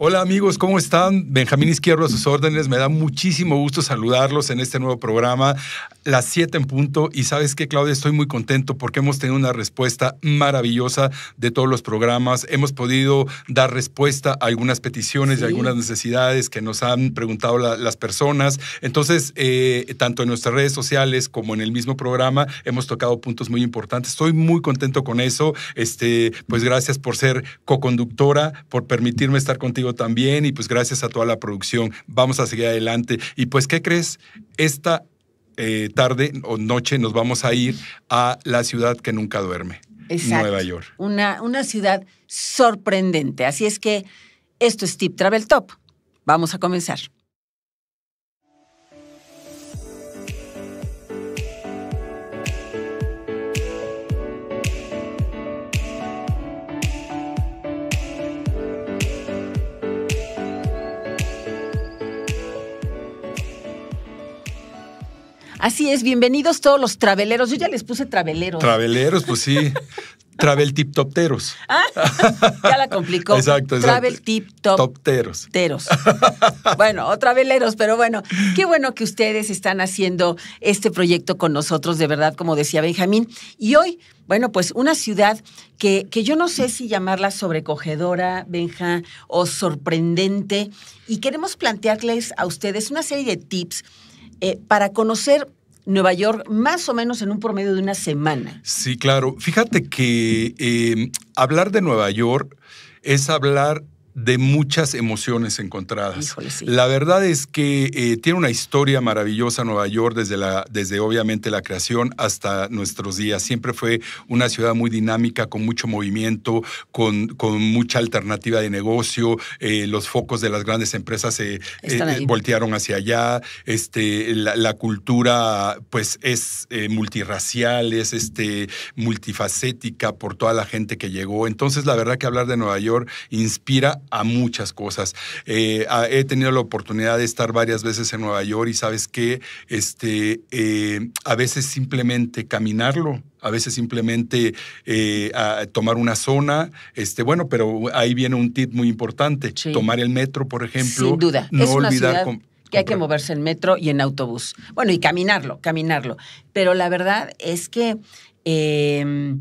Hola amigos, ¿cómo están? Benjamín Izquierdo a sus órdenes. Me da muchísimo gusto saludarlos en este nuevo programa, las 7 en punto. Y sabes qué, Claudia, estoy muy contento porque hemos tenido una respuesta maravillosa de todos los programas. Hemos podido dar respuesta a algunas peticiones y algunas necesidades que nos han preguntado las personas. Entonces, eh, tanto en nuestras redes sociales como en el mismo programa, hemos tocado puntos muy importantes. Estoy muy contento con eso. Este, pues gracias por ser coconductora, por permitirme estar contigo también y pues gracias a toda la producción. Vamos a seguir adelante. Y pues, ¿qué crees? Esta eh, tarde o noche nos vamos a ir a la ciudad que nunca duerme, Nueva York. Una, una ciudad sorprendente. Así es que esto es Tip Travel Top. Vamos a comenzar. Así es, bienvenidos todos los traveleros. Yo ya les puse traveleros. Traveleros, pues sí. Travel tip topteros. Ah, ya la complicó. Exacto, exacto. Travel tip topteros. Teros. Bueno, o traveleros, pero bueno, qué bueno que ustedes están haciendo este proyecto con nosotros, de verdad, como decía Benjamín. Y hoy, bueno, pues una ciudad que, que yo no sé si llamarla sobrecogedora, Benja, o sorprendente. Y queremos plantearles a ustedes una serie de tips eh, para conocer Nueva York más o menos en un promedio de una semana. Sí, claro. Fíjate que eh, hablar de Nueva York es hablar de muchas emociones encontradas. La verdad es que eh, tiene una historia maravillosa Nueva York desde, la, desde obviamente la creación hasta nuestros días. Siempre fue una ciudad muy dinámica, con mucho movimiento, con, con mucha alternativa de negocio. Eh, los focos de las grandes empresas se eh, voltearon hacia allá. Este, la, cultura pues es multirracial, es este, multifacética por toda la gente que llegó. Entonces la verdad que hablar de Nueva York inspira a muchas cosas. Eh, he tenido la oportunidad de estar varias veces en Nueva York y sabes que este, eh, a veces simplemente caminarlo, a veces simplemente eh, tomar una zona, este, bueno, pero ahí viene un tip muy importante, tomar el metro, por ejemplo. Sin duda, no que hay que moverse en metro y en autobús. Bueno, y caminarlo, caminarlo. Pero la verdad es que... Em,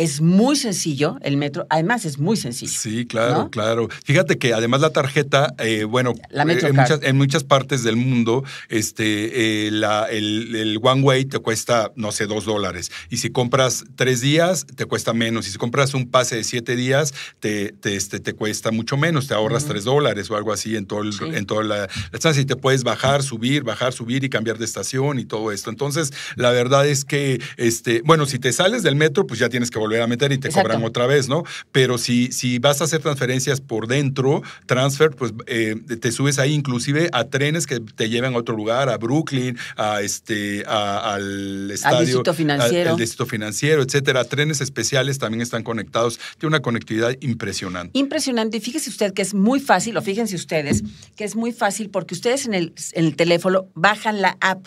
es muy sencillo el metro, además es muy sencillo. Sí, claro, claro. Fíjate que además la tarjeta, eh, bueno, en, muchas, partes del mundo, este, eh, el, one way te cuesta, no sé, dos dólares. Y si compras tres días, te cuesta menos. Y si compras un pase de siete días, te, este, te cuesta mucho menos, te ahorras tres dólares o algo así en todo en toda la, estancia. Y te puedes bajar, subir, bajar, subir y cambiar de estación y todo esto. Entonces, la verdad es que, este, bueno, si te sales del metro, pues ya tienes que volver volver a meter y te cobran otra vez, ¿no? Pero si, si vas a hacer transferencias por dentro, transfer, pues eh, te subes ahí inclusive a trenes que te llevan a otro lugar, a Brooklyn, a este, al estadio. Al distrito financiero. etcétera. Trenes especiales también están conectados. Tiene una conectividad impresionante. Impresionante. Y fíjese usted que es muy fácil, o fíjense ustedes, que es muy fácil porque ustedes en el teléfono bajan la app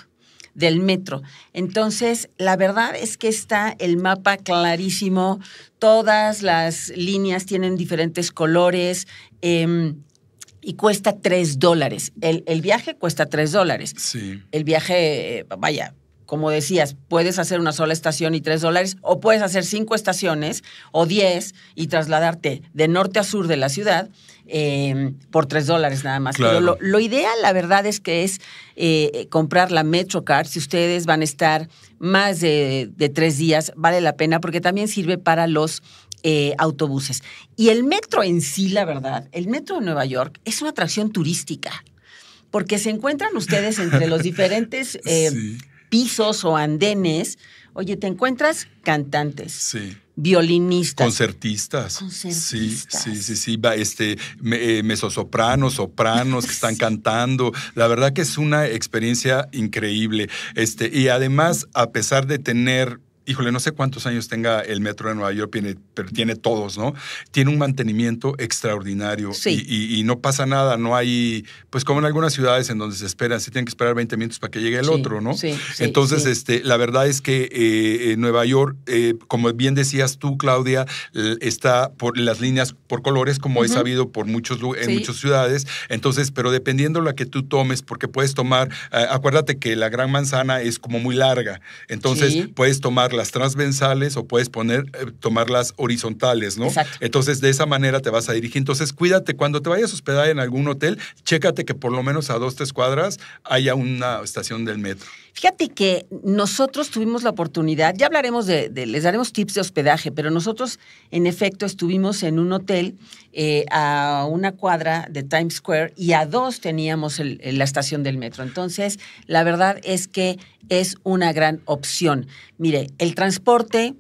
del metro. Entonces, la verdad es que está el mapa clarísimo, todas las líneas tienen diferentes colores. Em, y cuesta tres dólares. El, viaje cuesta tres dólares. Sí. El viaje, vaya, como decías, puedes hacer una sola estación y tres dólares, o puedes hacer cinco estaciones o diez y trasladarte de norte a sur de la ciudad Em, por tres dólares nada más. lo, ideal, la verdad, es que es eh, comprar la MetroCard. Si ustedes van a estar más de, tres días, vale la pena porque también sirve para los eh, autobuses. Y el metro en sí, la verdad, el metro de Nueva York es una atracción turística, porque se encuentran ustedes entre los diferentes eh, pisos o andenes Oye, te encuentras cantantes. Sí violinistas. Concertistas. Concertistas. Sí, sí, sí, sí. Este, mesosopranos, eh, sopranos que están cantando. La verdad que es una experiencia increíble. Este, y además, a pesar de tener híjole, no sé cuántos años tenga el metro de Nueva York, pero tiene todos, ¿no? Tiene un mantenimiento extraordinario sí. y, no pasa nada, no hay, pues como en algunas ciudades en donde se esperan, se tienen que esperar 20 minutos para que llegue el otro, ¿no? Sí, Entonces, Este, la verdad es que eh, Nueva York, eh, como bien decías tú, Claudia, está por las líneas por colores, como he sabido por muchos en muchas ciudades. Entonces, pero dependiendo la que tú tomes, porque puedes tomar, eh, acuérdate que la Gran Manzana es como muy larga, entonces puedes tomar las transversales o puedes poner, eh, tomarlas horizontales, ¿no? Entonces, de esa manera te vas a dirigir. Entonces, cuídate, cuando te vayas a hospedar en algún hotel, chécate que por lo menos a dos, tres cuadras haya una estación del metro. Fíjate que nosotros tuvimos la oportunidad, ya hablaremos de, les daremos tips de hospedaje, pero nosotros en efecto estuvimos en un hotel eh, a una cuadra de Times Square y a dos teníamos la estación del metro. Entonces, la verdad es que es una gran opción. Mire, el transporte,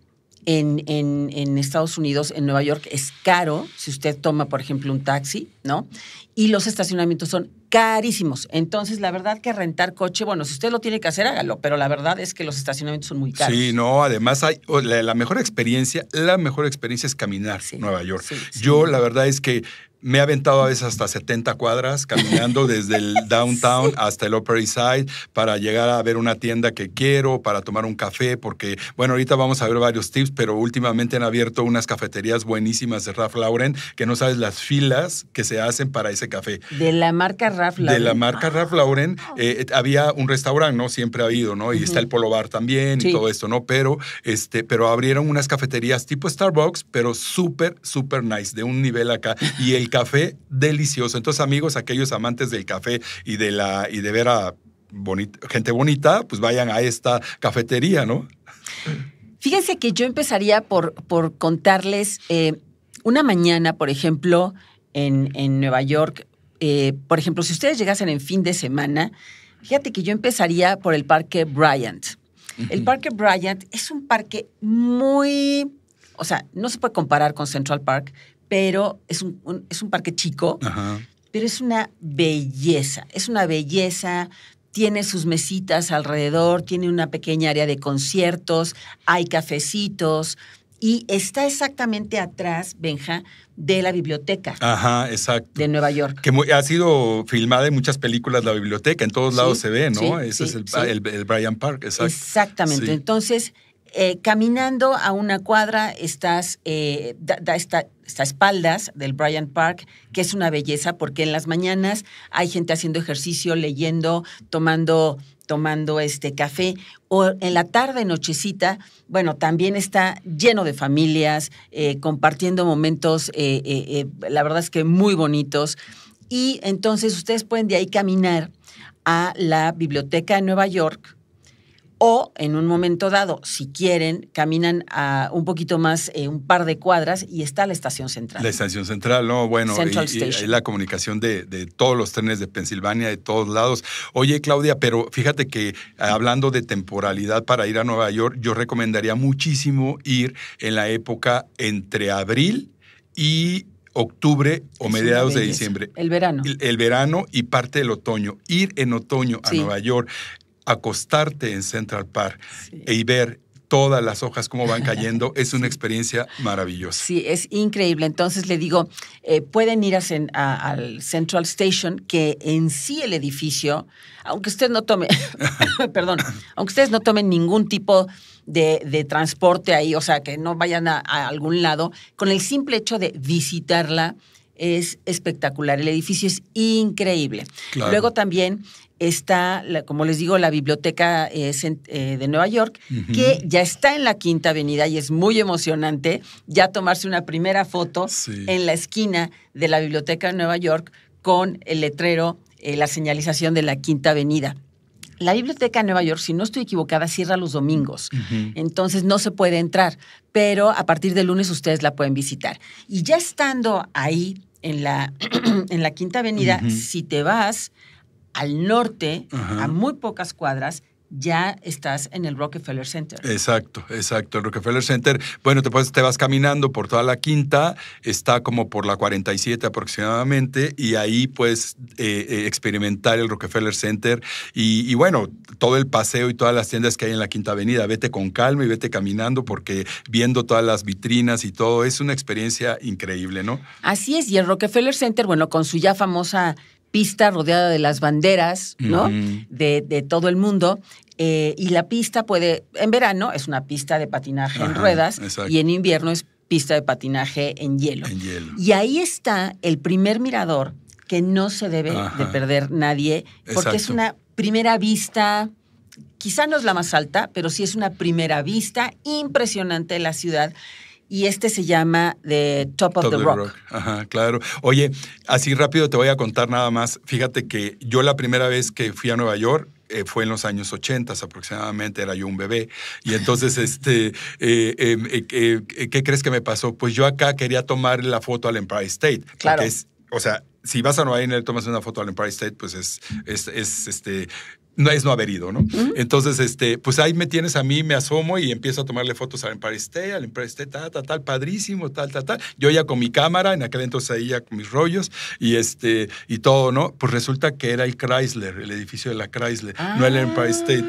en, en, Estados Unidos, en Nueva York, es caro si usted toma, por ejemplo, un taxi, ¿no? Y los estacionamientos son carísimos. Entonces, la verdad que rentar coche, bueno, si usted lo tiene que hacer, hágalo, pero la verdad es que los estacionamientos son muy caros. Sí, no, además hay la, mejor experiencia, la mejor experiencia es caminar Nueva York. Yo la verdad es que me he aventado a veces hasta 70 cuadras caminando desde el downtown hasta el Upper East Side para llegar a ver una tienda que quiero, para tomar un café, porque, bueno, ahorita vamos a ver varios tips, pero últimamente han abierto unas cafeterías buenísimas de Ralph Lauren, que no sabes las filas que se hacen para ese café. De la marca Ralph Lauren. De la marca ah. Ralph Lauren. Eh, eh, había un restaurante, ¿no? Siempre ha habido, ¿no? Y está el Polo Bar también y todo esto, ¿no? Pero, este, pero abrieron unas cafeterías tipo Starbucks, pero súper, súper nice, de un nivel acá. Y el café delicioso. Entonces, amigos, aquellos amantes del café y de, la, y de ver a gente bonita, pues vayan a esta cafetería, ¿no? Fíjense que yo empezaría por, por contarles eh, una mañana, por ejemplo, en, en Nueva York. Eh, por ejemplo, si ustedes llegasen en fin de semana, fíjate que yo empezaría por el Parque Bryant. El Parque Bryant es un parque muy, o sea, no se puede comparar con Central Park, pero es un, es un parque chico, pero es una belleza, es una belleza. Tiene sus mesitas alrededor, tiene una pequeña área de conciertos, hay cafecitos y está exactamente atrás, Benja, de la biblioteca. De Nueva York. Que ha sido filmada en muchas películas la biblioteca, en todos lados se ve, ¿no? Ese es el, el, Park, exacto. Exactamente. Entonces, eh, caminando a una cuadra estás, eh, espaldas del Bryant Park, que es una belleza porque en las mañanas hay gente haciendo ejercicio, leyendo, tomando tomando este café o en la tarde nochecita, bueno, también está lleno de familias, eh, compartiendo momentos, la verdad es que muy bonitos. Y entonces ustedes pueden de ahí caminar a la biblioteca de Nueva York, o en un momento dado, si quieren, caminan a un poquito más, eh, un par de cuadras y está la estación central. La estación central, no, bueno, y, la comunicación de, todos los trenes de Pensilvania, de todos lados. Oye, Claudia, pero fíjate que hablando de temporalidad para ir a Nueva York, yo recomendaría muchísimo ir en la época entre abril y octubre o mediados de diciembre. El verano. El, verano y parte del otoño. Ir en otoño a Nueva York acostarte en Central Park y ver todas las hojas como van cayendo. Es una experiencia maravillosa. Sí, es increíble. Entonces le digo, eh, pueden ir a, al Central Station, que en sí el edificio, aunque usted no tome, perdón, aunque ustedes no tomen ningún tipo de, transporte ahí, o sea, que no vayan a algún lado, con el simple hecho de visitarla, es espectacular, el edificio es increíble. Luego también está, como les digo, la biblioteca eh, eh, de Nueva York, que ya está en la Quinta Avenida y es muy emocionante ya tomarse una primera foto en la esquina de la biblioteca de Nueva York con el letrero, eh, la señalización de la Quinta Avenida la biblioteca de Nueva York, si no estoy equivocada, cierra los domingos. Entonces no se puede entrar, pero a partir del lunes ustedes la pueden visitar. Y ya estando ahí en la, en la Quinta Avenida, si te vas al norte, a muy pocas cuadras, ya estás en el Rockefeller Center. Exacto, exacto. El Rockefeller Center, bueno, te, puedes, te vas caminando por toda la quinta, está como por la 47 aproximadamente, y ahí puedes eh, eh, experimentar el Rockefeller Center y, bueno, todo el paseo y todas las tiendas que hay en la quinta avenida. Vete con calma y vete caminando porque viendo todas las vitrinas y todo, es una experiencia increíble, ¿no? Así es, y el Rockefeller Center, bueno, con su ya famosa pista rodeada de las banderas, ¿no? de, todo el mundo. Eh, y la pista puede, en verano es una pista de patinaje en ruedas y en invierno es pista de patinaje en hielo. Y ahí está el primer mirador que no se debe de perder nadie, porque es una primera vista, quizá no es la más alta, pero sí es una primera vista impresionante de la ciudad y este se llama The Top of the Rock. claro. Oye, así rápido te voy a contar nada más. Fíjate que yo la primera vez que fui a Nueva York eh, fue en los años 80 aproximadamente, era yo un bebé. Y entonces, este, eh, em, eh, ¿qué crees que me pasó? Pues yo acá quería tomar la foto al Empire State. Claro. Es, o sea, si vas a Nueva York y tomas una foto al Empire State, pues es, es este, no es no haber ido, ¿no? Entonces, este, pues ahí me tienes a mí, me asomo y empiezo a tomarle fotos al Empire State, al Empire State, tal, tal, tal, padrísimo, tal, tal, tal. Yo ya con mi cámara, en aquel entonces ahí ya con mis rollos y este, y todo, ¿no? Pues resulta que era el Chrysler, el edificio de la Chrysler, no el ah, Empire State.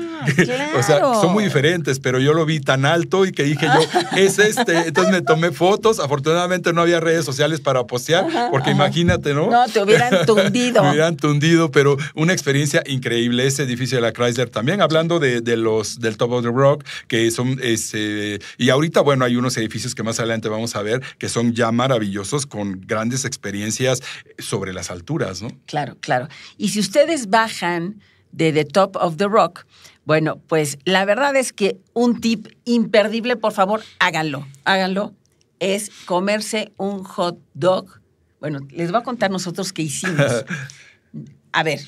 o sea, son muy diferentes, pero yo lo vi tan alto y que dije yo, es este. Entonces me tomé fotos, afortunadamente no había redes sociales para postear, porque imagínate, ¿no? No, te hubieran tundido. me hubieran tundido, pero una experiencia increíble ese de la Chrysler también, hablando de, de los del Top of the Rock, que son, este, y ahorita, bueno, hay unos edificios que más adelante vamos a ver que son ya maravillosos con grandes experiencias sobre las alturas, ¿no? Claro, claro. Y si ustedes bajan de The Top of the Rock, bueno, pues la verdad es que un tip imperdible, por favor, háganlo, háganlo, es comerse un hot dog. Bueno, les voy a contar nosotros qué hicimos. A ver,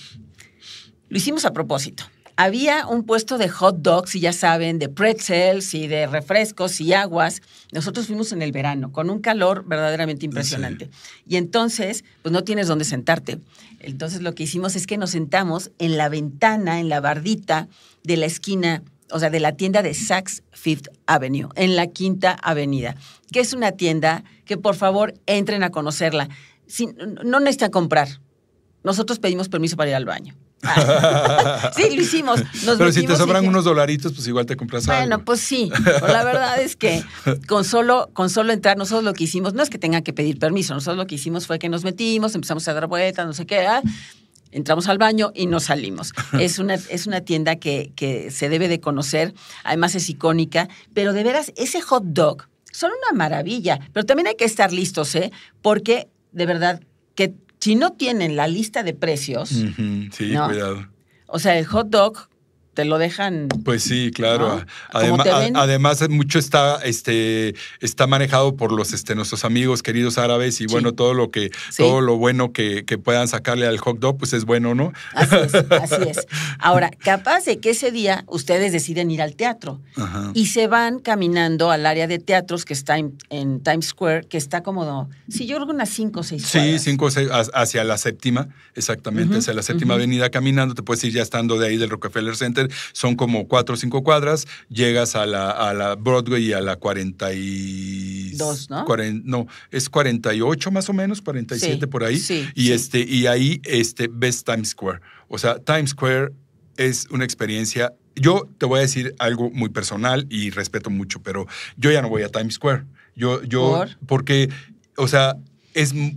lo hicimos a propósito. Había un puesto de hot dogs y ya saben, de pretzels y de refrescos y aguas. Nosotros fuimos en el verano, con un calor verdaderamente impresionante. Y entonces, pues no tienes dónde sentarte. Entonces lo que hicimos es que nos sentamos en la ventana, en la bardita de la esquina o sea, de la tienda de Saks Fifth Avenue, en la Quinta Avenida, que es una tienda que por favor entren a conocerla. Si no necesita comprar. Nosotros pedimos permiso para ir al baño. sí, lo hicimos. Pero si te sobran unos dolaritos, pues igual te compras algo. Bueno, pues sí. la verdad es que con solo, con solo entrar, nosotros lo que hicimos, no es que tengan que pedir permiso, nosotros lo que hicimos fue que nos metimos, empezamos a dar vueltas, no sé qué. entramos al baño y nos salimos. Es una, es una tienda que, que, se debe de conocer, además es icónica, pero de veras, ese hot dog son una maravilla, pero también hay que estar listos, ¿eh? Porque de verdad, que si no tienen la lista de precios. Sí, cuidado. O sea, el hot dog te lo dejan. Pues sí, claro. además, mucho está, este, está manejado por los, este, nuestros amigos queridos árabes y bueno, todo lo que, todo lo bueno que, que, puedan sacarle al hot dog, pues es bueno, ¿no? Así es, así es. Ahora, capaz de que ese día ustedes deciden ir al teatro y se van caminando al área de teatros que está en, Times Square, que está como, si yo creo unas cinco o seis Sí, cinco o seis, hacia la séptima, exactamente, hacia la séptima avenida caminando, te puedes ir ya estando de ahí del Rockefeller Center son como cuatro o cinco cuadras, llegas a la, a la Broadway y a la 42, ¿no? 40, no, es 48 más o menos, 47 por ahí. y, Este, y ahí este, ves Times Square. O sea, Times Square es una experiencia yo te voy a decir algo muy personal y respeto mucho, pero yo ya no voy a Times Square. Yo, yo, porque, o sea,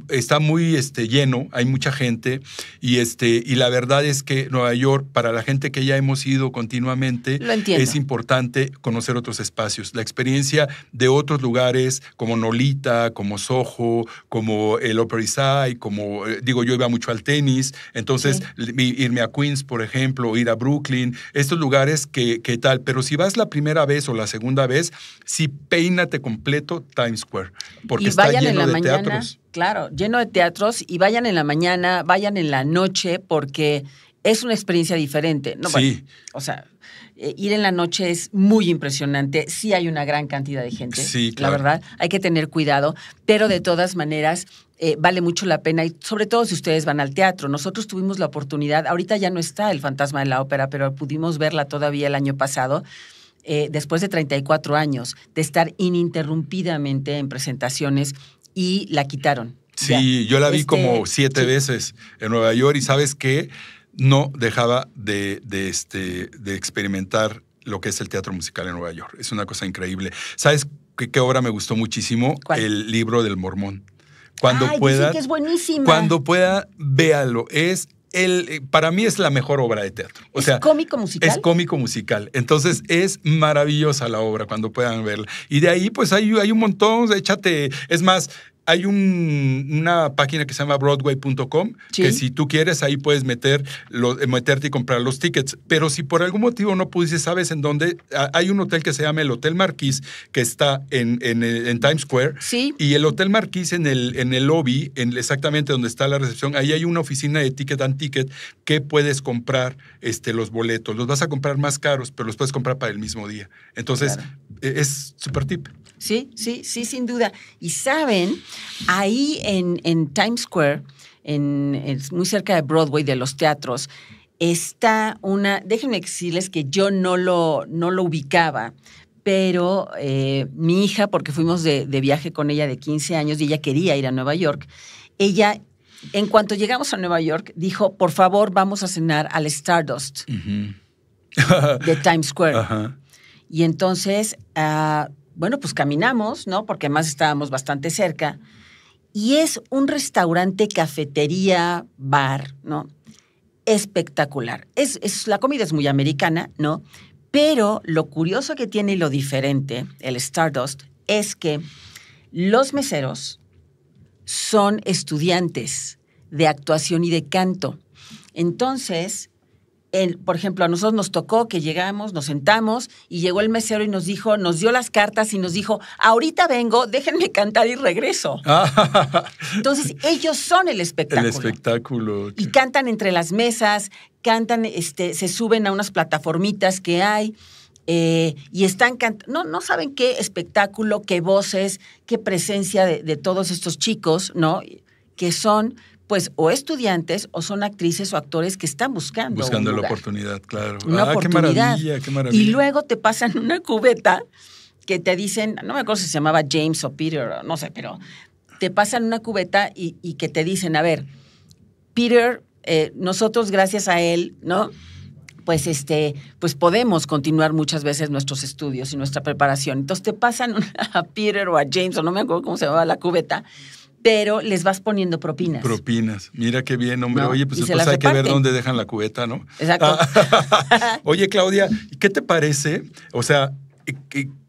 está muy este, lleno, hay mucha gente y, este, y la verdad es que Nueva York, para la gente que ya hemos ido continuamente, es importante conocer otros espacios. La experiencia de otros lugares como Nolita, como Soho, como el Upper East Side, como, eh, digo, yo iba mucho al tenis, entonces irme a Queens, por ejemplo, ir a Brooklyn, estos lugares que, que tal, pero si vas la primera vez o la segunda vez, sí peínate completo Times Square, porque está lleno de teatros. Claro, lleno de teatros y vayan en la mañana, vayan en la noche, porque es una experiencia diferente. No, sí. o sea, eh, ir en la noche es muy impresionante. Sí hay una gran cantidad de gente. Sí, claro. La verdad, hay que tener cuidado, pero de todas maneras eh, vale mucho la pena y sobre todo si ustedes van al teatro. Nosotros tuvimos la oportunidad, ahorita ya no está el fantasma de la ópera, pero pudimos verla todavía el año pasado. Eh, después de 34 años de estar ininterrumpidamente en presentaciones y la quitaron. Sí, yo la vi como este, siete veces en Nueva York y sabes que no dejaba de, este, de experimentar lo que es el teatro musical en Nueva York. Es una cosa increíble. ¿Sabes qué, obra me gustó muchísimo? El libro del mormón. Cuando pueda. Que es buenísima. Cuando pueda, véalo. Es el, eh, para mí es la mejor obra de teatro. O sea, ¿Es cómico musical? Es cómico musical. Entonces es maravillosa la obra cuando puedan verla. Y de ahí pues hay, hay un montón, échate, es más, hay una página que se llama broadway.com, que si tú quieres ahí puedes meter meterte y comprar los tickets. Pero si por algún motivo no pudiste, ¿sabes en dónde? Ah, hay un hotel que se llama el Hotel Marquis, que está en, Times Square. Sí. Y el Hotel Marquis en el, en el lobby, en exactamente donde está la recepción, ahí hay una oficina de Ticket and Ticket que puedes comprar este, los boletos. Los vas a comprar más caros, pero los puedes comprar para el mismo día. Entonces, e, es súper tip. Sí, sí, sí, sin duda. Y saben, ahí en, Times Square, en, muy cerca de Broadway, de los teatros, está una, déjenme decirles que yo no lo, no lo ubicaba, pero eh, mi hija, porque fuimos de, viaje con ella de 15 años y ella quería ir a Nueva York, ella, en cuanto llegamos a Nueva York, dijo, por favor, vamos a cenar al Stardust de Times Square. Y entonces ah, bueno, pues caminamos, ¿no? Porque además estábamos bastante cerca. Y es un restaurante, cafetería, bar, ¿no? Espectacular. Es, la comida es muy americana, ¿no? Pero lo curioso que tiene y lo diferente, el Stardust, es que los meseros son estudiantes de actuación y de canto. Entonces, por ejemplo, a nosotros nos tocó que llegamos, nos sentamos y llegó el mesero y nos dijo, nos dio las cartas y nos dijo, ahorita vengo, déjenme cantar y regreso. Entonces, ellos son el espectáculo. El espectáculo. Y cantan entre las mesas, cantan, este, se suben a unas plataformitas que hay. Eh, y están cantando, no saben qué espectáculo, qué voces, qué presencia de, de todos estos chicos, ¿no? Que son pues o estudiantes o son actrices o actores que están buscando. Buscando la oportunidad, claro. Una ah, oportunidad. Qué maravilla, qué maravilla. Y luego te pasan una cubeta que te dicen, no me acuerdo si se llamaba James o Peter, no sé, pero te pasan una cubeta y, que te dicen, a ver, Peter, eh, nosotros gracias a él, ¿no? Pues este, pues podemos continuar muchas veces nuestros estudios y nuestra preparación. Entonces te pasan a Peter o a James, o no me acuerdo cómo se llamaba la cubeta, pero les vas poniendo propinas. Propinas. Mira qué bien, hombre. Oye, pues después hay que ver dónde dejan la cubeta, ¿no? Exacto. Oye, Claudia, ¿qué te parece? O sea,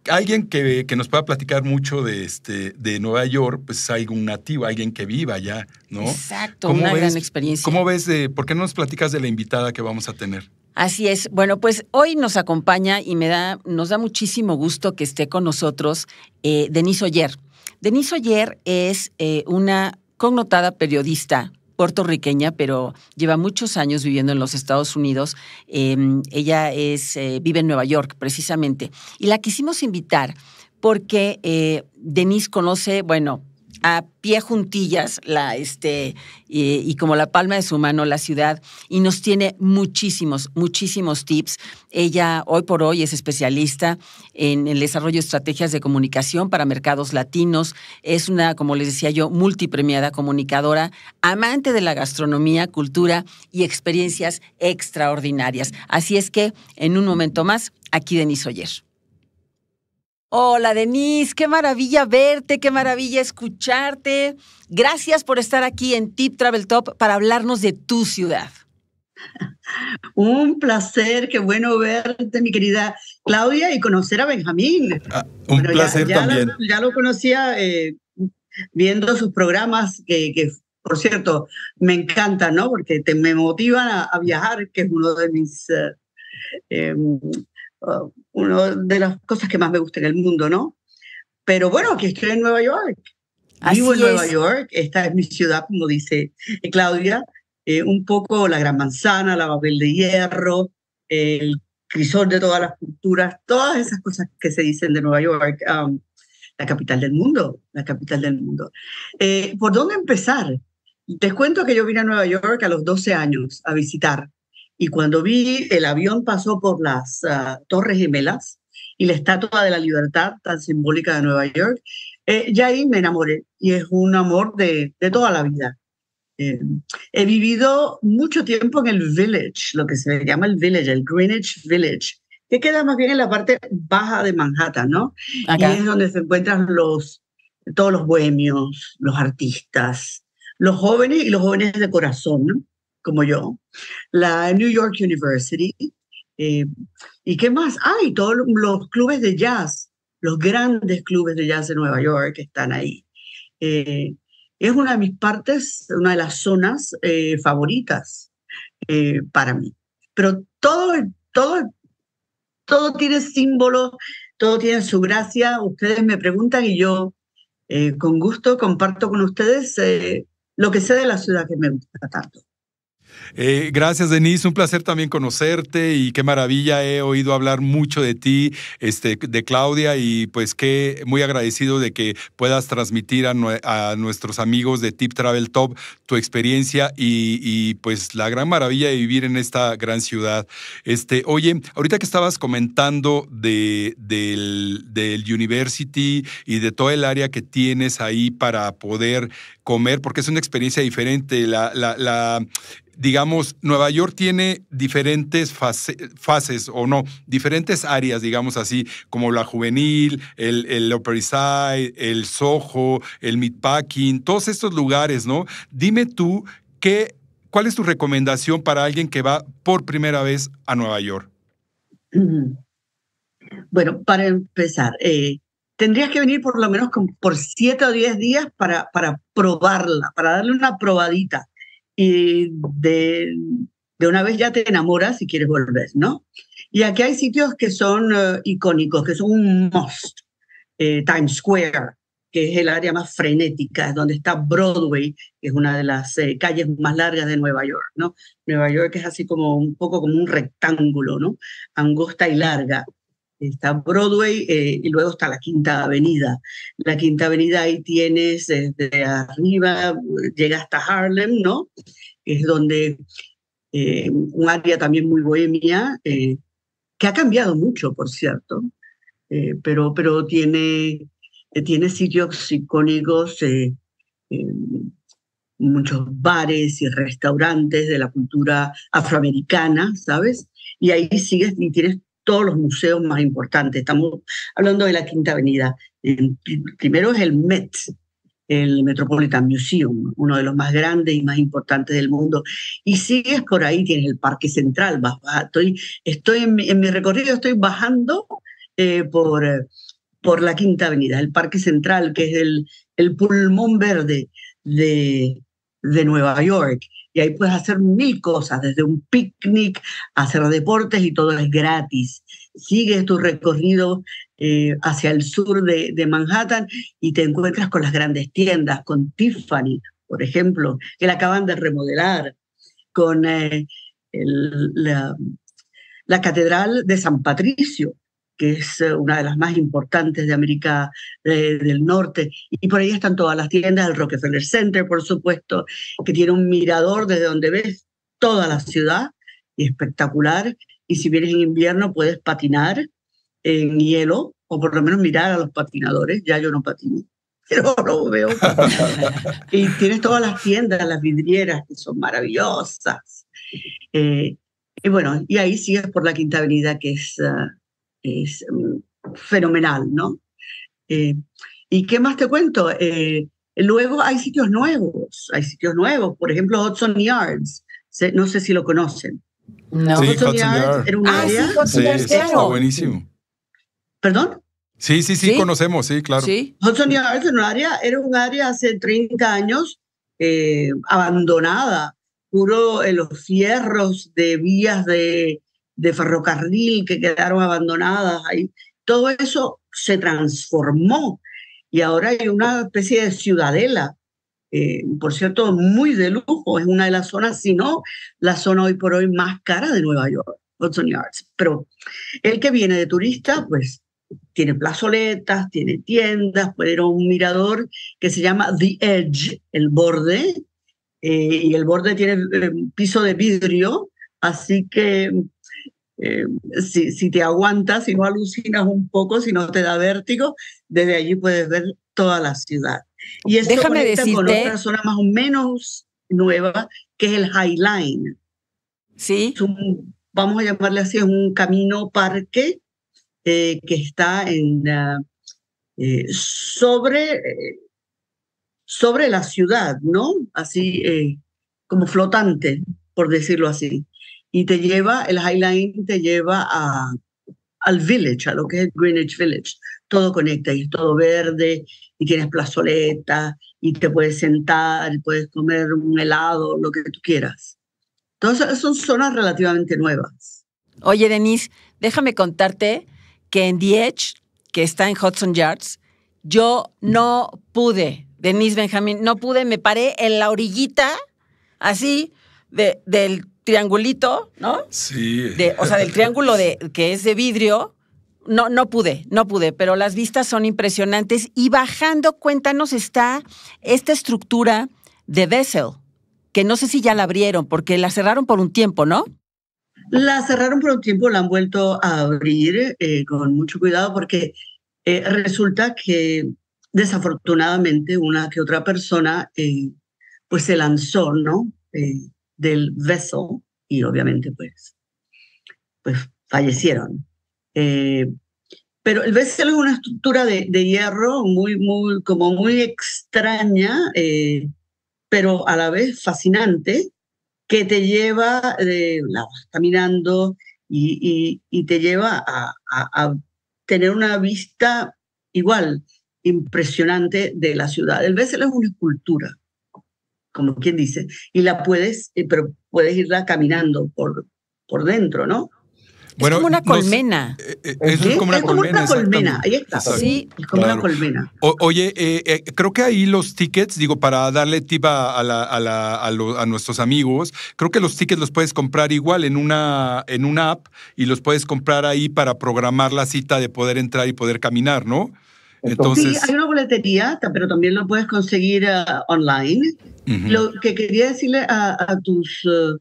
alguien que, que, nos pueda platicar mucho de, este, de Nueva York, pues hay un nativo, alguien que viva allá, ¿no? Exacto, una gran experiencia. ¿Cómo ves, por qué no nos platicas de la invitada que vamos a tener? Así es. Bueno, pues hoy nos acompaña y me da, nos da muchísimo gusto que esté con nosotros eh, Denise Oyer. Denise Oyer es eh, una connotada periodista puertorriqueña, pero lleva muchos años viviendo en los Estados Unidos. Em, ella es, eh, vive en Nueva York, precisamente. Y la quisimos invitar porque eh, Denise conoce, bueno, a pie juntillas la, este, y, como la palma de su mano la ciudad y nos tiene muchísimos, muchísimos tips. Ella hoy por hoy es especialista en el desarrollo de estrategias de comunicación para mercados latinos. Es una, como les decía yo, multipremiada comunicadora, amante de la gastronomía, cultura y experiencias extraordinarias. Así es que en un momento más, aquí Denise Oyer. Hola oh, Denise, qué maravilla verte, qué maravilla escucharte. Gracias por estar aquí en Tip Travel Top para hablarnos de tu ciudad. Un placer, qué bueno verte, mi querida Claudia, y conocer a Benjamín. Ah, un placer ya, también. Lo, ya lo conocía eh, viendo sus programas, que, por cierto me encantan, ¿no? Porque te, me motivan a, viajar, que es uno de mis eh, eh, una de las cosas que más me gusta en el mundo, ¿no? Pero bueno, aquí estoy en Nueva York. Vivo en Nueva York, esta es mi ciudad, como dice eh, Claudia, eh, un poco la Gran Manzana, la papel de Hierro, el crisol de todas las culturas, todas esas cosas que se dicen de Nueva York, um, la capital del mundo, la capital del mundo. Eh, ¿Por dónde empezar? Te cuento que yo vine a Nueva York a los 12 años a visitar y cuando vi el avión pasó por las ah, Torres Gemelas y la Estatua de la Libertad tan simbólica de Nueva York, eh, ya ahí me enamoré y es un amor de, toda la vida. Eh, he vivido mucho tiempo en el village, lo que se llama el village, el Greenwich Village, que queda más bien en la parte baja de Manhattan, ¿no? Y es donde se encuentran los, todos los bohemios, los artistas, los jóvenes y los jóvenes de corazón, ¿no? como yo, la New York University, eh, ¿y qué más? Ah, todos los clubes de jazz, los grandes clubes de jazz de Nueva York que están ahí. Eh, es una de mis partes, una de las zonas eh, favoritas para mí. Pero todo, todo, todo tiene símbolos, todo tiene su gracia. Ustedes me preguntan y yo con gusto comparto con ustedes lo que sé de la ciudad que me gusta tanto. Eh, gracias, Denise. Un placer también conocerte y qué maravilla. He oído hablar mucho de ti, este, de Claudia, y pues qué muy agradecido de que puedas transmitir a, nuestros amigos de Tip Travel Top tu experiencia y, pues la gran maravilla de vivir en esta gran ciudad. Este, oye, ahorita que estabas comentando del, University y de todo el área que tienes ahí para poder comer, porque es una experiencia diferente. la digamos, Nueva York tiene diferentes fases o no, diferentes áreas, digamos así, como la juvenil, el, el Upper East Side, el Soho, el Meatpacking, todos estos lugares, ¿no? Dime tú, qué, ¿cuál es tu recomendación para alguien que va por primera vez a Nueva York? Bueno, para empezar, eh, tendrías que venir por lo menos por siete o diez días para, para probarla, para darle una probadita y de, de una vez ya te enamoras y quieres volver, ¿no? Y aquí hay sitios que son eh, icónicos, que son un must. Eh, Times Square, que es el área más frenética, es donde está Broadway, que es una de las eh, calles más largas de Nueva York, ¿no? Nueva York es así como un poco como un rectángulo, ¿no? Angosta y larga está Broadway eh, y luego está la Quinta Avenida. La Quinta Avenida ahí tienes desde arriba, llega hasta Harlem, ¿no? Es donde eh, un área también muy bohemia, eh, que ha cambiado mucho, por cierto, pero, pero tiene, tiene sitios icónicos, muchos bares y restaurantes de la cultura afroamericana, ¿sabes? Y ahí sigues y tienes todos los museos más importantes. Estamos hablando de la Quinta Avenida. primero es el Met, el Metropolitan Museum, uno de los más grandes y más importantes del mundo. Y sigues por ahí, tienes el Parque Central. estoy estoy en, mi, recorrido estoy bajando eh, por, por la Quinta Avenida, el Parque Central, que es el, el pulmón verde de, de Nueva York. Y ahí puedes hacer mil cosas, desde un picnic, hacer deportes y todo es gratis. Sigues tu recorrido eh, hacia el sur de, Manhattan y te encuentras con las grandes tiendas, con Tiffany, por ejemplo, que la acaban de remodelar, con eh, la Catedral de San Patricio, que es eh, una de las más importantes de América eh, del Norte. Y por ahí están todas las tiendas, el Rockefeller Center, por supuesto, que tiene un mirador desde donde ves toda la ciudad, y espectacular. Y si vienes en invierno puedes patinar en hielo, o por lo menos mirar a los patinadores, ya yo no patino pero lo veo. y tienes todas las tiendas, las vidrieras, que son maravillosas. Eh, y bueno, y ahí sigues por la Quinta Avenida, que es ah, es mm, fenomenal, ¿no? Eh, ¿Y qué más te cuento? Eh, luego hay sitios nuevos, hay sitios nuevos, por ejemplo Hudson Yards, no sé si lo conocen. No. Sí, Hudson, Yards, era un área. Ah, sí, buenísimo. ¿Perdón? Sí, sí, sí, conocemos, sí, claro. ¿Sí? Hudson Yards era un área, hace 30 años eh, abandonada, puro en los fierros de vías de, de ferrocarril que quedaron abandonadas ahí. Todo eso se transformó y ahora hay una especie de ciudadela, eh, por cierto, muy de lujo. Es una de las zonas, si no, la zona hoy por hoy más cara de Nueva York, Hudson Yards. Pero el que viene de turista, pues tiene plazoletas, tiene tiendas, puede ir un mirador que se llama The Edge, el borde, eh, y el borde tiene eh, un piso de vidrio, así que eh, si, te aguantas, si no alucinas un poco, si no te da vértigo, desde allí puedes ver toda la ciudad. Y esto Déjame decirte, con otra zona más o menos nueva, que es el High Line. Sí. vamos a llamarle así, es un camino parque eh, que está en, eh, sobre, sobre la ciudad, ¿no? Así como flotante, por decirlo así y te lleva, el High Line te lleva a, al village, a lo que es Greenwich Village. Todo conecta y todo verde y tienes plazoleta, y te puedes sentar, y puedes comer un helado, lo que tú quieras. Entonces son zonas relativamente nuevas. Oye, Denise, déjame contarte que en The Edge, que está en Hudson Yards, yo no pude, Denise Benjamín, no pude, me paré en la orillita, así, de, del triangulito, ¿no? Sí. De, o sea, del triángulo de, que es de vidrio. No, no pude, no pude, pero las vistas son impresionantes. Y bajando, cuéntanos, está esta estructura de Bessel, que no sé si ya la abrieron, porque la cerraron por un tiempo, ¿no? La cerraron por un tiempo, la han vuelto a abrir eh, con mucho cuidado porque eh, resulta que desafortunadamente una que otra persona eh, pues se lanzó, ¿no? del vessel y obviamente pues, pues fallecieron. Eh, pero el vessel es una estructura de, hierro muy, muy, como muy extraña, eh, pero a la vez fascinante, que te lleva, eh, la vas caminando y, te lleva a, a tener una vista igual, impresionante de la ciudad. El Vessel es una escultura como quien dice, y la puedes, eh, pero puedes irla caminando por, por dentro, ¿no? es como una colmena. Eh, eh, es como una colmena. Ahí está. Sí, es como una colmena. oye, creo que ahí los tickets, digo, para darle tip a, la, a, la, a, a, nuestros amigos, creo que los tickets los puedes comprar igual en una, en una app y los puedes comprar ahí para programar la cita de poder entrar y poder caminar, ¿no? sí, hay una boletería, pero también lo puedes conseguir uh, online. Lo que quería decirle a, tus, uh,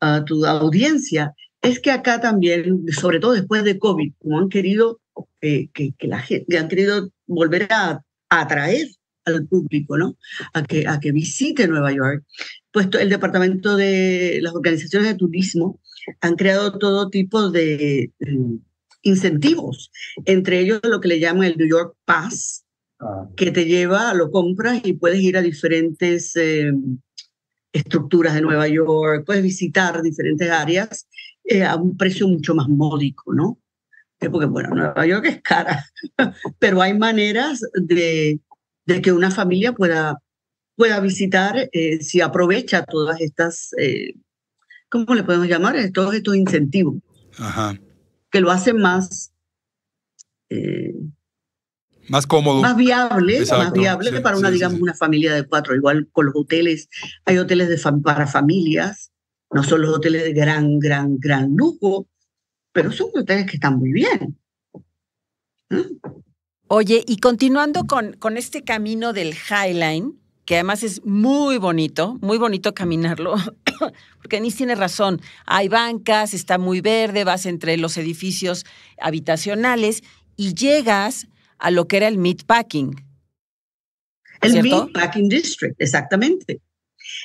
a tu audiencia es que acá también, sobre todo después de COVID, como han querido eh, que, que, la gente, han querido volver a, atraer al público, ¿no? A que, a que visite Nueva York. Pues el departamento de las organizaciones de turismo han creado todo tipo de mm, incentivos, entre ellos lo que le llaman el New York Pass, ah. que te lleva, lo compras y puedes ir a diferentes eh, estructuras de Nueva York, puedes visitar diferentes áreas eh, a un precio mucho más módico, ¿no? Eh, porque, bueno, Nueva York es cara, pero hay maneras de, que una familia pueda, pueda visitar si aprovecha todas estas, ¿cómo le podemos llamar? Todos estos incentivos. Ajá que lo hace más... Eh, más cómodo. Más viable, más viable que para una, digamos, una familia de cuatro. Igual con los hoteles, hay hoteles de para familias, no son los hoteles de gran, gran, gran lujo, pero son hoteles que están muy bien. ¿Mm? Oye, y continuando con, con este camino del Highline, que además es muy bonito, muy bonito caminarlo, porque ni tiene razón. Hay bancas, está muy verde, vas entre los edificios habitacionales y llegas a lo que era el Meatpacking. El Meatpacking District, exactamente.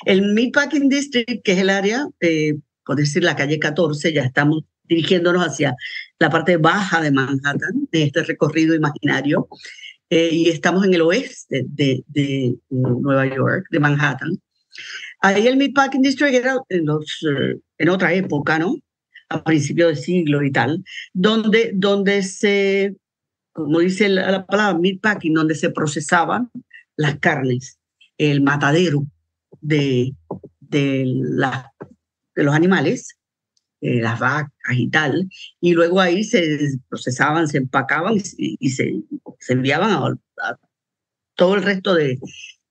El Meatpacking District, que es el área, eh, por decir la calle 14, ya estamos dirigiéndonos hacia la parte baja de Manhattan, de este recorrido imaginario, eh, y estamos en el oeste de Nueva York, de Manhattan. Ahí el Meatpacking District era en, eh, en otra época, ¿no? A principios del siglo y tal, donde, donde se, como dice la, palabra Meatpacking, donde se procesaban las carnes, el matadero de, de, de los animales, eh, las vacas y tal, y luego ahí se procesaban, se empacaban y, se, enviaban a, todo el resto de,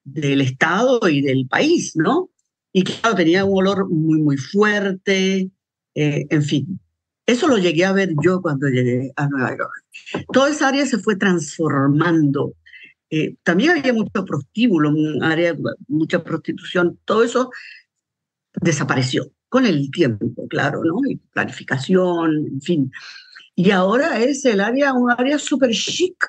del Estado y del país, ¿no? Y claro, tenía un olor muy, muy fuerte, eh, en fin. Eso lo llegué a ver yo cuando llegué a Nueva York. Toda esa área se fue transformando. Eh, también había mucho prostíbulo, un área, mucha prostitución. Todo eso desapareció con el tiempo, claro, ¿no? Y planificación, en fin. Y ahora es el área, un área súper chic,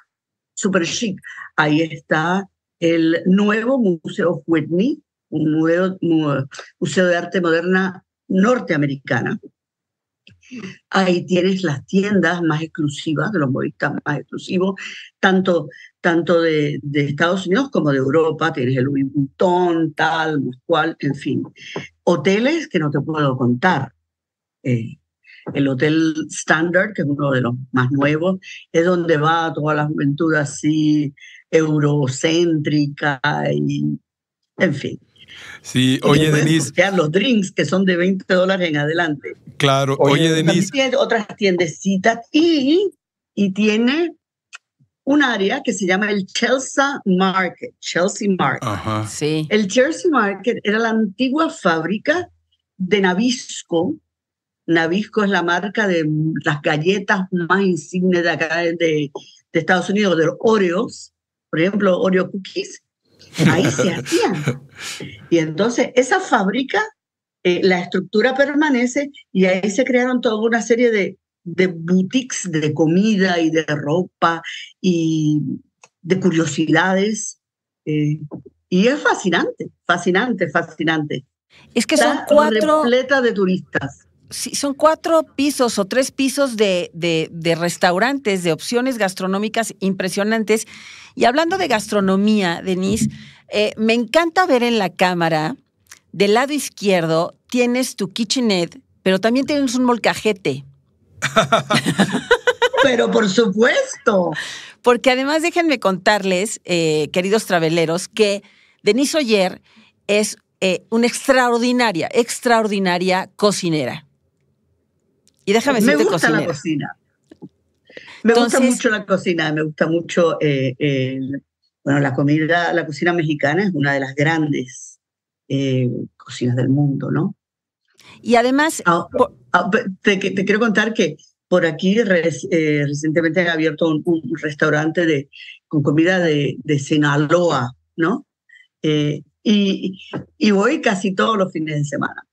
súper chic. Ahí está el nuevo Museo Whitney, un Museo de Arte Moderna norteamericana. Ahí tienes las tiendas más exclusivas, de los modistas más exclusivos, tanto, tanto de, Estados Unidos como de Europa. Tienes el Louis Vuitton, tal, cual, en fin. Hoteles que no te puedo contar. Eh, el Hotel Standard, que es uno de los más nuevos, es donde va toda la juventud así eurocéntrica y, en fin. Sí, oye, Denise. los drinks que son de 20 dólares en adelante. Claro, oye, Denise. Tiene otras tiendecitas y, y tiene un área que se llama el Chelsea Market. Chelsea Market. Ajá. Sí. El Chelsea Market era la antigua fábrica de Nabisco. Nabisco es la marca de las galletas más insignes de acá de, de Estados Unidos, de los Oreos, por ejemplo, Oreo Cookies ahí se hacían. Y entonces esa fábrica, eh, la estructura permanece y ahí se crearon toda una serie de, boutiques de comida y de ropa y de curiosidades. Eh, y es fascinante, fascinante, fascinante. Es que son cuatro. de turistas. Sí, son cuatro pisos o tres pisos de, de, de restaurantes, de opciones gastronómicas impresionantes y hablando de gastronomía, Denise, eh, me encanta ver en la cámara, del lado izquierdo tienes tu kitchenette, pero también tienes un molcajete. pero por supuesto. Porque además déjenme contarles, eh, queridos traveleros, que Denise Oyer es eh, una extraordinaria, extraordinaria cocinera. Y déjame decirte Me gusta cocinera. la cocina. Me gusta mucho la cocina, me gusta mucho eh, bueno, la comida, la cocina mexicana es una de las grandes eh, cocinas del mundo, ¿no? Y además... Ah, ah, te, quiero contar que por aquí eh, recientemente han abierto un, restaurante de, con comida de, Sinaloa, ¿no? y, y voy casi todos los fines de semana.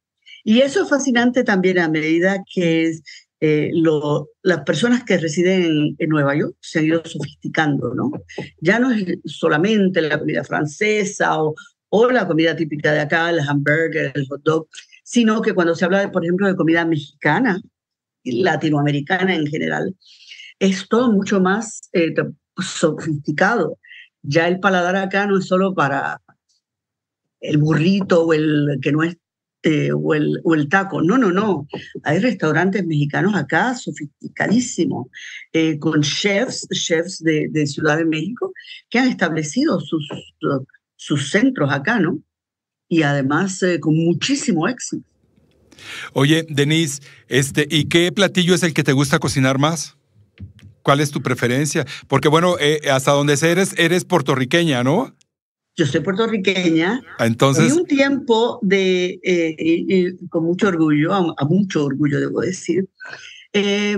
Y eso es fascinante también a medida que eh, las personas que residen en, Nueva York se han ido sofisticando, ¿no? Ya no es solamente la comida francesa o, o la comida típica de acá, el hamburger, el hot dog, sino que cuando se habla, de, por ejemplo, de comida mexicana, latinoamericana en general, es todo mucho más eh, sofisticado. Ya el paladar acá no es solo para el burrito o el que no es este, o, el, o, el, taco. No, no, no. Hay restaurantes mexicanos acá sofisticadísimos, eh, con chefs, chefs de, Ciudad de México, que han establecido sus, sus centros acá, ¿no? Y además eh, con muchísimo éxito. Oye, Denise, este, ¿y qué platillo es el que te gusta cocinar más? ¿Cuál es tu preferencia? Porque bueno, eh, hasta donde eres, eres puertorriqueña, ¿no? Yo soy puertorriqueña. Ah, entonces. un tiempo de, eh, con mucho orgullo, a, mucho orgullo debo decir, eh,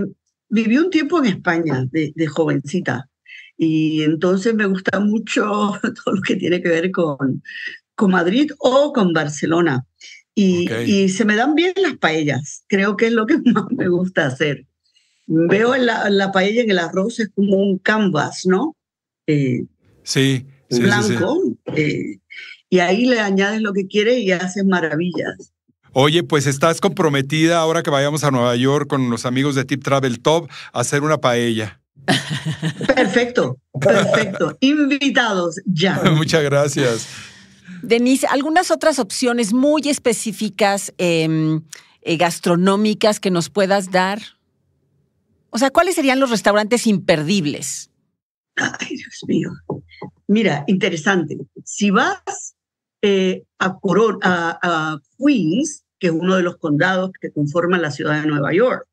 viví un tiempo en España de, jovencita. Y entonces me gusta mucho todo lo que tiene que ver con, con Madrid o con Barcelona. Y, y se me dan bien las paellas. Creo que es lo que más me gusta hacer. Veo la, la paella, en el arroz, es como un canvas, ¿no? Eh, sí blanco, eh, y ahí le añades lo que quiere y haces maravillas. Oye, pues estás comprometida ahora que vayamos a Nueva York con los amigos de Tip Travel Top a hacer una paella. Perfecto, perfecto. Invitados ya. Muchas gracias. Denise, algunas otras opciones muy específicas em, eh, gastronómicas que nos puedas dar. O sea, ¿cuáles serían los restaurantes imperdibles? Ay, Dios mío. Mira, interesante. Si vas eh, a, a, Queens, que es uno de los condados que conforman la ciudad de Nueva York,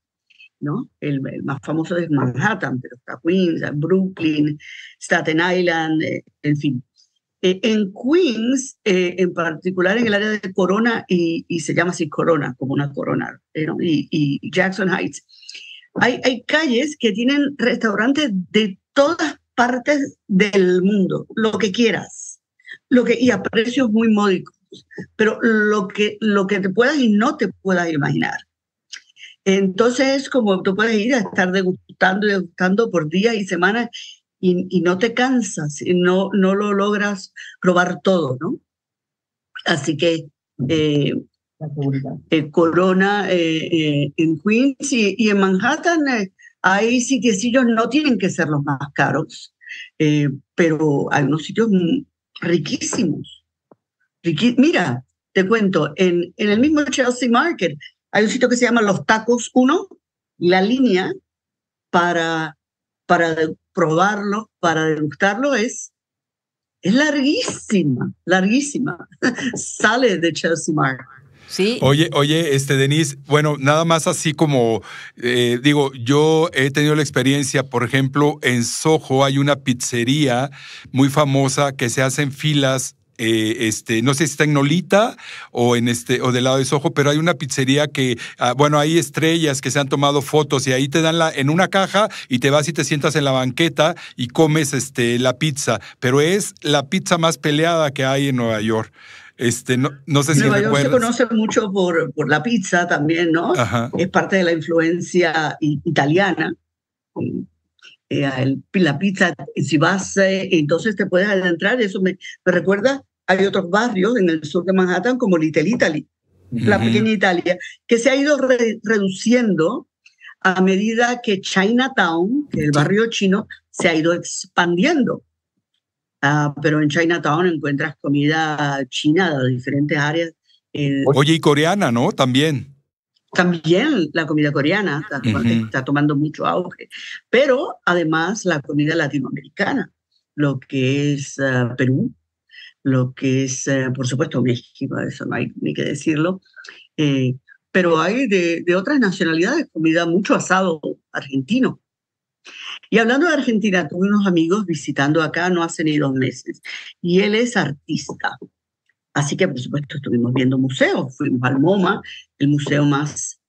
¿no? El, más famoso es Manhattan, pero está Queens, Brooklyn, Staten Island, eh, en fin. Eh, en Queens, en particular en el área de Corona, y, se llama así Corona, como una corona, y, Jackson Heights, hay, hay calles que tienen restaurantes de todas partes del mundo, lo que quieras, lo que, y a precios muy módicos, pero lo que, lo que te puedas y no te puedas imaginar. Entonces, como tú puedes ir a estar degustando y degustando por días y semanas y, no te cansas y no, no lo logras probar todo, ¿no? Así que eh, eh, Corona eh, en Queens y, y en Manhattan hay sitiecillos, no tienen que ser los más caros, eh, pero hay unos sitios riquísimos. Mira, te cuento, en, en el mismo Chelsea Market hay un sitio que se llama Los Tacos 1, la línea para, para probarlo, para degustarlo es, es larguísima, larguísima. Sale de Chelsea Market. Oye, oye, este, Denise, bueno, nada más así como, eh, digo, yo he tenido la experiencia, por ejemplo, en Soho hay una pizzería muy famosa que se hace en filas eh, este, no sé si está en Nolita o en este, o del lado de Soho, pero hay una pizzería que, ah, bueno, hay estrellas que se han tomado fotos y ahí te dan la, en una caja y te vas y te sientas en la banqueta y comes este, la pizza, pero es la pizza más peleada que hay en Nueva York. Este, no, sé si Nueva York se conoce mucho por, por, la pizza también, ¿no? Es parte de la influencia italiana. Eh, la pizza, si vas, eh, entonces te puedes adentrar. Eso me, recuerda, hay otros barrios en el sur de Manhattan como Little Italy, la pequeña Italia, que se ha ido reduciendo a medida que Chinatown, que el barrio chino, se ha ido expandiendo. Ah, pero en Chinatown encuentras comida china de diferentes áreas. Eh, Oye, y coreana, ¿no? También. También la comida coreana está, está, tomando mucho auge, pero además la comida latinoamericana, lo que es ah, Perú, lo que es, ah, por supuesto, México, eso no hay ni que decirlo, eh, pero hay de, de, otras nacionalidades comida, mucho asado argentino, y hablando de Argentina, tuve unos amigos visitando acá no hace ni dos meses y él es artista. Así que, por supuesto, estuvimos viendo museos, fuimos al MoMA, el museo más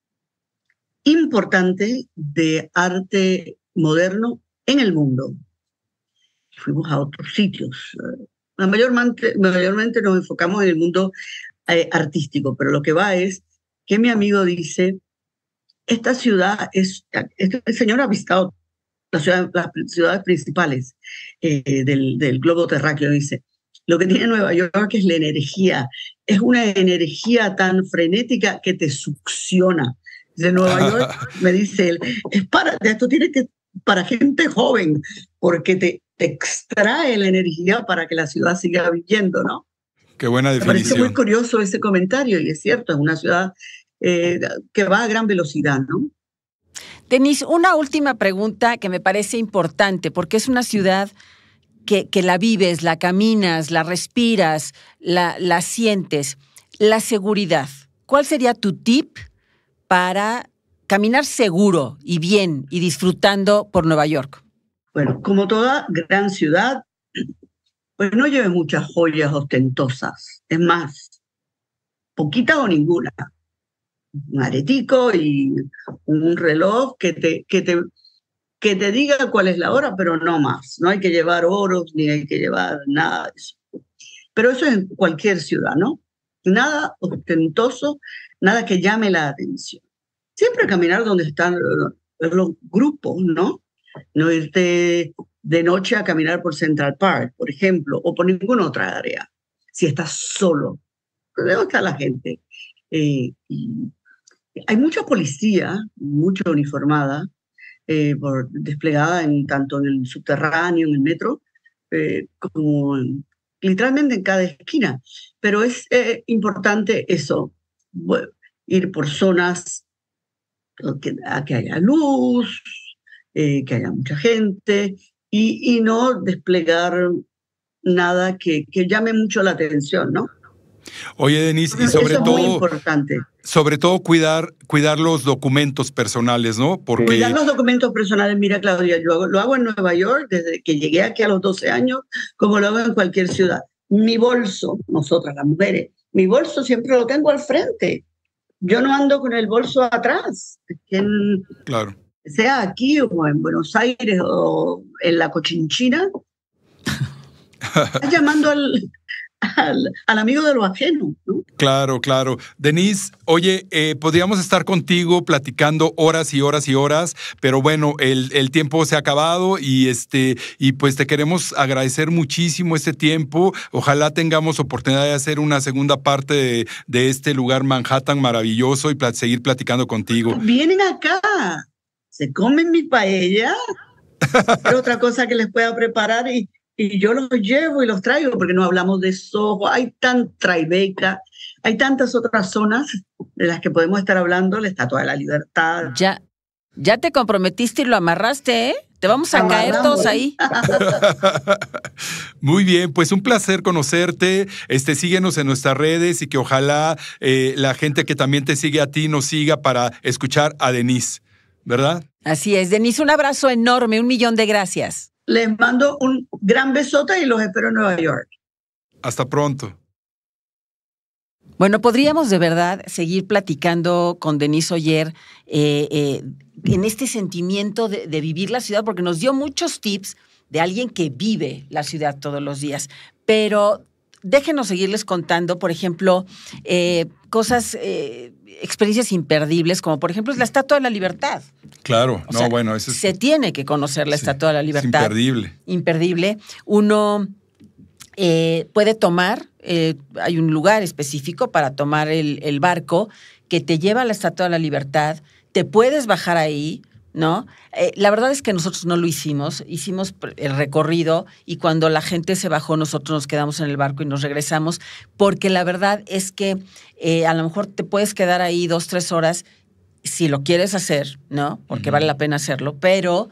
importante de arte moderno en el mundo. Fuimos a otros sitios. mayormente, mayormente nos enfocamos en el mundo eh, artístico, pero lo que va es que mi amigo dice, esta ciudad es, el señor ha visitado las ciudades, principales eh, del, del, globo terráqueo, dice. Lo que tiene Nueva York es la energía. Es una energía tan frenética que te succiona. De Nueva York, me dice él, es para, esto tiene que, para gente joven, porque te, extrae la energía para que la ciudad siga viviendo, ¿no? Qué buena definición. Me muy curioso ese comentario, y es cierto, es una ciudad eh, que va a gran velocidad, ¿no? Tenís una última pregunta que me parece importante, porque es una ciudad que, la vives, la caminas, la respiras, la, sientes. La seguridad. ¿Cuál sería tu tip para caminar seguro y bien y disfrutando por Nueva York? Bueno, como toda gran ciudad, pues no lleve muchas joyas ostentosas. Es más, poquita o ninguna un aretico y un reloj que te, que te, que te diga cuál es la hora, pero no más. No hay que llevar oros ni hay que llevar nada de eso. Pero eso es en cualquier ciudad, ¿no? Nada ostentoso, nada que llame la atención. Siempre caminar donde están los grupos, ¿no? No irte de noche a caminar por Central Park, por ejemplo, o por ninguna otra área, si estás solo. ¿Dónde está la gente? Eh, hay mucha policía, mucha uniformada, eh, desplegada en, tanto en el subterráneo, en el metro, eh, como literalmente en cada esquina. Pero es eh, importante eso, ir por zonas que, a que haya luz, que haya mucha gente y, no desplegar nada que, que, llame mucho la atención, ¿no? Oye, Denise, y sobre es todo... Muy importante sobre todo cuidar, cuidar los documentos personales, ¿no? Porque... Cuidar los documentos personales, mira Claudia, yo lo hago en Nueva York desde que llegué aquí a los 12 años, como lo hago en cualquier ciudad. Mi bolso, nosotras las mujeres, mi bolso siempre lo tengo al frente. Yo no ando con el bolso atrás. claro. Sea aquí o en Buenos Aires o en la Cochinchina. Estás llamando al, al, amigo de lo ajeno. Claro, claro. Denise, oye, eh, podríamos estar contigo platicando horas y horas y horas, pero bueno, el, tiempo se ha acabado y este, y pues te queremos agradecer muchísimo este tiempo. Ojalá tengamos oportunidad de hacer una segunda parte de, este lugar Manhattan maravilloso y seguir platicando contigo. Vienen acá, se comen mi paella. otra cosa que les pueda preparar y y yo los llevo y los traigo, porque no hablamos de Soho, hay tan hay tantas otras zonas de las que podemos estar hablando, la Estatua de la Libertad. Ya, ya te comprometiste y lo amarraste, ¿eh? Te vamos a caer todos ahí. Muy bien, pues un placer conocerte. Este, síguenos en nuestras redes y que ojalá eh, la gente que también te sigue a ti nos siga para escuchar a Denise, ¿verdad? Así es, Denise, un abrazo enorme, un millón de gracias. Les mando un gran besote y los espero en Nueva York. Hasta pronto. Bueno, podríamos de verdad seguir platicando con Denise Oyer eh, eh, en este sentimiento de, vivir la ciudad, porque nos dio muchos tips de alguien que vive la ciudad todos los días. Pero déjenos seguirles contando, por ejemplo, eh, cosas experiencias imperdibles, como por ejemplo es la Estatua de la Libertad. Claro, no, bueno, Se tiene que conocer la Estatua de la Libertad. imperdible. Imperdible. Uno eh, puede tomar, eh, hay un lugar específico para tomar el, el barco que te lleva a la Estatua de la Libertad, te puedes bajar ahí, ¿no? Eh, la verdad es que nosotros no lo hicimos, hicimos el recorrido y cuando la gente se bajó nosotros nos quedamos en el barco y nos regresamos, porque la verdad es que eh, a lo mejor te puedes quedar ahí dos, tres horas si lo quieres hacer, ¿no? Porque vale la pena hacerlo, pero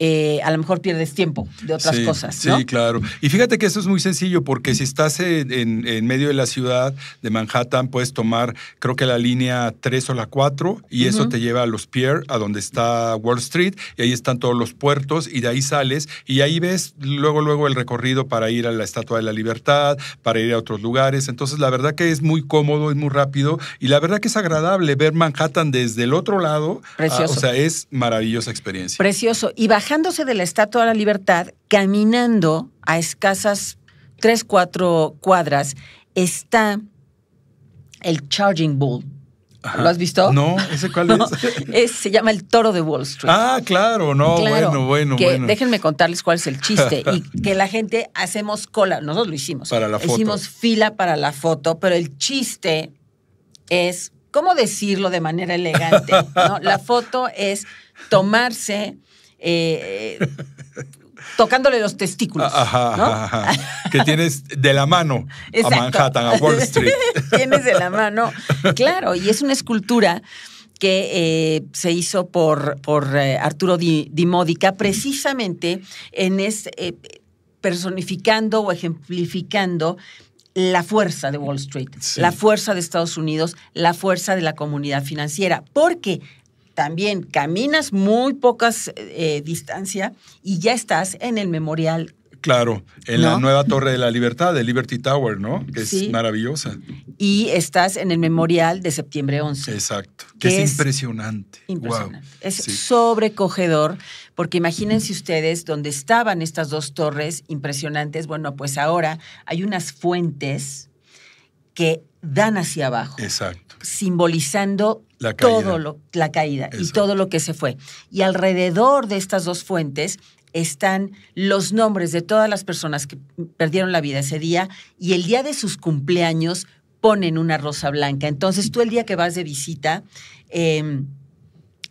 eh, a lo mejor pierdes tiempo de otras cosas. ¿no? Sí, claro. Y fíjate que eso es muy sencillo, porque si estás en, medio de la ciudad de Manhattan, puedes tomar, creo que la línea 3 o la 4, y eso te lleva a los Pier, a donde está Wall Street, y ahí están todos los puertos, y de ahí sales, y ahí ves luego, luego el recorrido para ir a la Estatua de la Libertad, para ir a otros lugares. Entonces, la verdad que es muy cómodo, es muy rápido, y la verdad que es agradable ver Manhattan desde el otro lado. Ah, Precioso. o sea, es maravillosa experiencia. Precioso. Y Dejándose de la Estatua de la Libertad, caminando a escasas tres, cuatro cuadras, está el Charging Bull. ¿Lo has visto? No, ¿ese cuál es? Se llama el toro de Wall Street. Ah, claro, no, bueno, bueno, Déjenme contarles cuál es el chiste y que la gente hacemos cola, nosotros lo hicimos. Para la foto. Hicimos fila para la foto, pero el chiste es, ¿cómo decirlo de manera elegante? La foto es tomarse eh, tocándole los testículos. Ah, que tienes de la mano a Manhattan, a Wall Street. tienes de la mano, claro, y es una escultura que eh, se hizo por, por eh, Arturo Di, Modica precisamente en es, personificando o ejemplificando la fuerza de Wall Street, la fuerza de Estados Unidos, la fuerza de la comunidad financiera, porque también caminas muy pocas eh, distancia y ya estás en el memorial. Claro, en la nueva Torre de la Libertad, de Liberty Tower, ¿no? Que es maravillosa. Y estás en el memorial de septiembre 11. Exacto, que, es, impresionante. Wow. Es sobrecogedor, porque imagínense ustedes donde estaban estas dos torres impresionantes. Bueno, pues ahora hay unas fuentes que dan hacia abajo. Simbolizando la caída. todo lo, la caída y todo lo que se fue. Y alrededor de estas dos fuentes están los nombres de todas las personas que perdieron la vida ese día y el día de sus cumpleaños ponen una rosa blanca. Entonces tú el día que vas de visita em,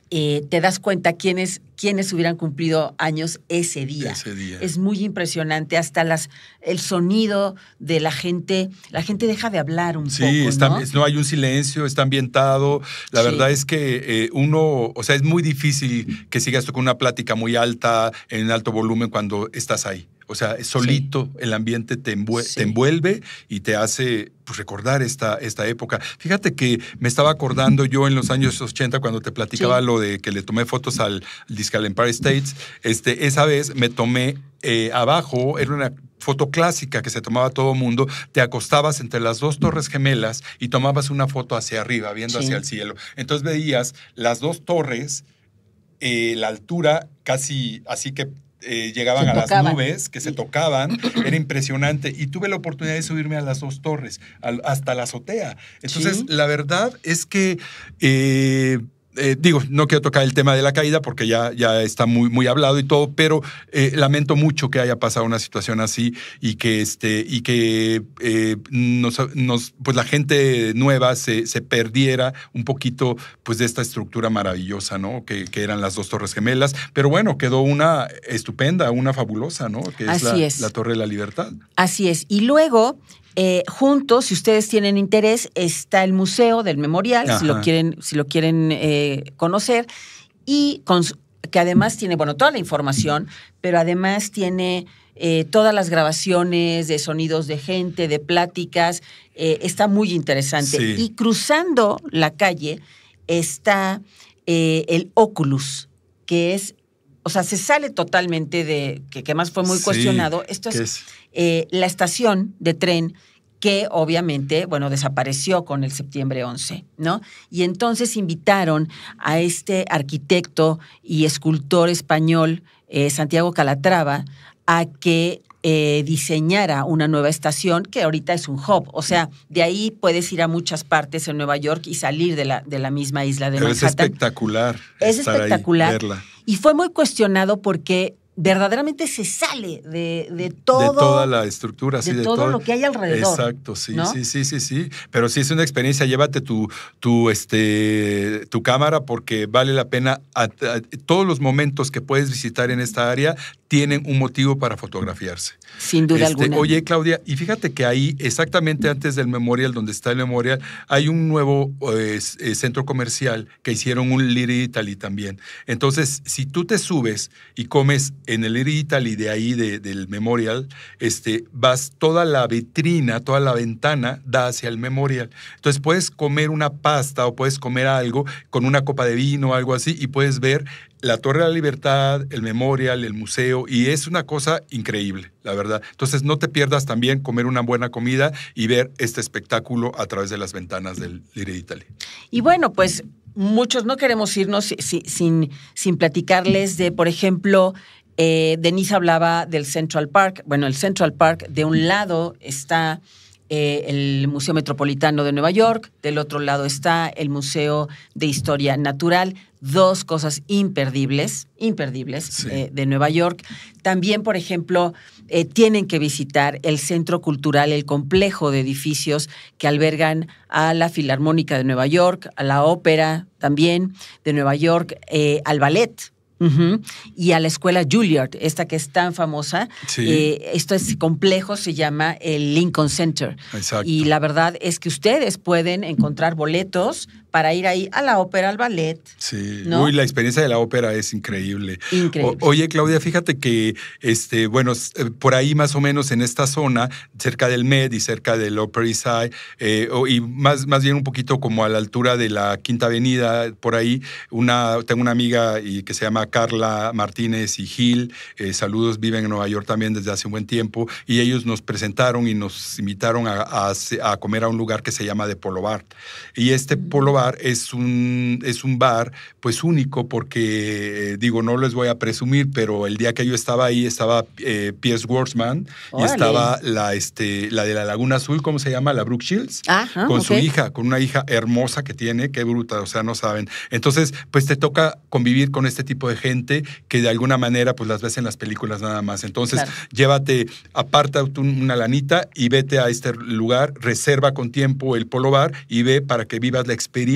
eh, te das cuenta quiénes quienes hubieran cumplido años ese día. Es muy impresionante, hasta las, el sonido de la gente, la gente deja de hablar un poco. Sí, ¿no? hay un silencio, está ambientado. La verdad es que eh, uno, o sea, es muy difícil que sigas con una plática muy alta, en alto volumen cuando estás ahí. O sea, solito el ambiente te, envuelve, y te hace pues, recordar esta, esta, época. Fíjate que me estaba acordando yo en los años 80 cuando te platicaba lo de que le tomé fotos al, al en Empire States, este, esa vez me tomé eh, abajo, era una foto clásica que se tomaba todo mundo, te acostabas entre las dos torres gemelas y tomabas una foto hacia arriba, viendo hacia el cielo. Entonces veías las dos torres, eh, la altura casi, así que eh, llegaban a las nubes, que se tocaban, era impresionante. Y tuve la oportunidad de subirme a las dos torres, hasta la azotea. Entonces, la verdad es que... Eh, digo, no quiero tocar el tema de la caída porque ya, ya está muy, muy hablado y todo, pero eh, lamento mucho que haya pasado una situación así y que, este, y que eh, nos, pues la gente nueva se, se, perdiera un poquito pues, de esta estructura maravillosa, ¿no? Que, que, eran las dos Torres Gemelas. Pero bueno, quedó una estupenda, una fabulosa, ¿no? Que es, la, es. la Torre de la Libertad. Así es. Y luego eh, juntos, si ustedes tienen interés, está el museo del memorial, si lo quieren, si lo quieren eh, conocer, y que además tiene, bueno, toda la información, pero además tiene eh, todas las grabaciones de sonidos de gente, de pláticas, está muy interesante. Y cruzando la calle está el Oculus, que es o sea, se sale totalmente de, que, más fue muy cuestionado, esto es, eh, la estación de tren que obviamente, bueno, desapareció con el septiembre 11, ¿no? Y entonces invitaron a este arquitecto y escultor español, eh, Santiago Calatrava, a que eh, diseñara una nueva estación que ahorita es un hub. O sea, de ahí puedes ir a muchas partes en Nueva York y salir de la, de la misma isla de Pero Manhattan. Es espectacular. Es espectacular. Y fue muy cuestionado porque verdaderamente se sale de, de todo. De toda la estructura, sí, de, de todo, lo que hay alrededor. Exacto, sí, sí, sí, sí, sí. Pero si es una experiencia, llévate tu, tu, este, tu cámara porque vale la pena. todos los momentos que puedes visitar en esta área tienen un motivo para fotografiarse. Sin duda este, alguna. Oye, Claudia, y fíjate que ahí, exactamente antes del memorial, donde está el memorial, hay un nuevo eh, centro comercial que hicieron un Little Italy también. Entonces, si tú te subes y comes en el y de ahí, del Memorial, este, vas toda la vitrina, toda la ventana da hacia el Memorial. Entonces puedes comer una pasta o puedes comer algo con una copa de vino o algo así y puedes ver la Torre de la Libertad, el Memorial, el museo, y es una cosa increíble, la verdad. Entonces, no te pierdas también comer una buena comida y ver este espectáculo a través de las ventanas del Lire Italia. Y bueno, pues muchos no queremos irnos sin, sin platicarles de, por ejemplo, eh, Denise hablaba del Central Park. Bueno, el Central Park, de un lado está eh, el Museo Metropolitano de Nueva York, del otro lado está el Museo de Historia Natural dos cosas imperdibles, imperdibles eh, de Nueva York. También, por ejemplo, eh, tienen que visitar el Centro Cultural, el complejo de edificios que albergan a la Filarmónica de Nueva York, a la Ópera también de Nueva York, eh, al ballet. y a la escuela Juilliard, esta que es tan famosa. Este complejo, se llama el Lincoln Center. Y la verdad es que ustedes pueden encontrar boletos para ir ahí a la ópera, al ballet. Sí, ¿no? uy, la experiencia de la ópera es increíble. oye, Claudia, fíjate que, este, bueno, eh, por ahí más o menos en esta zona, cerca del Med y cerca del Upper East Side, eh, y más, más bien un poquito como a la altura de la Quinta Avenida, por ahí, una, tengo una amiga y, que se llama Carla Martínez y Gil, eh, saludos, viven en Nueva York también desde hace un buen tiempo, y ellos nos presentaron y nos invitaron a, comer a un lugar que se llama de Polo Bar. Y este mm. Polo Bar es un, es un bar pues único porque, eh, digo, no les voy a presumir, pero el día que yo estaba ahí estaba eh, Piers y estaba la, este, la de la Laguna Azul, ¿cómo se llama? La Brooke Shields, con su hija, con una hija hermosa que tiene, qué bruta, o sea, no saben. Entonces, pues te toca convivir con este tipo de gente que de alguna manera pues las ves en las películas nada más. Entonces, llévate, aparta una lanita y vete a este lugar, reserva con tiempo el polo bar y ve para que vivas la experiencia